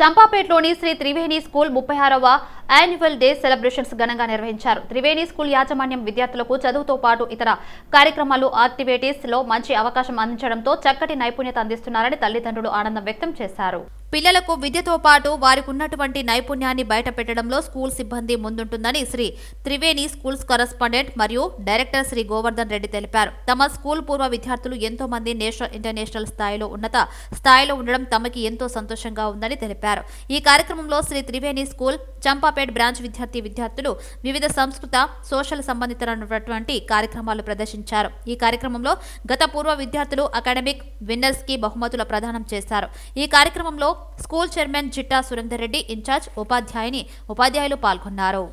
చంపాపేటలోని Shri Triveni school ముప్పై ఆరవ annual day celebrations ఘనంగా నిర్వహించారు త్రివేణి స్కూల్ యాజమాన్యం విద్యార్థులకు చదువుతో పాటు ఇతర కార్యక్రమాలు యాక్టివిటీస్ లో మంచి అవకాశం అందించడంతో చక్కటి నైపుణ్యత అందిస్తున్నారని తల్లిదండ్రులు ఆనందం వ్యక్తం చేశారు పిల్లలకు విద్యతో పాటు వారికి ఉన్నటువంటి నైపుణ్యాన్ని బయటపెట్టడంలో స్కూల్ సిబ్బంది ముందుంటుందని శ్రీ త్రివేణి స్కూల్స్ కరస్పాండెంట్ మరియు డైరెక్టర్ శ్రీ గోవర్ధన్ రెడ్డి తెలిపారు తమ స్కూల్ పూర్వ విద్యార్థులు ఎంతో మంది నేషనల్ ఇంటర్నేషనల్ స్థాయిలో ఉన్నత స్థాయిలో ఉండడం తమకి ఎంతో సంతోషంగా ఉందని తెలిపారు ఈ కార్యక్రమంలో శ్రీ త్రివేణి స్కూల్ చంపాపేట్ బ్రాంచ్ విద్యార్థి విద్యార్థులు వివిధ సంస్కృత సోషల్ సంబంధితమైనటువంటి కార్యక్రమాలు ప్రదర్శించారు ఈ కార్యక్రమంలో గత పూర్వ విద్యార్థులు అకాడమిక్ విన్నర్స్ కి బహుమతులు ప్రదానం చేశారు ఈ కార్యక్రమంలో school chairman Jitta Surender Reddy incharge ఉపాధ్యాయుని ఉపాధ్యాయులు పాల్గొన్నారు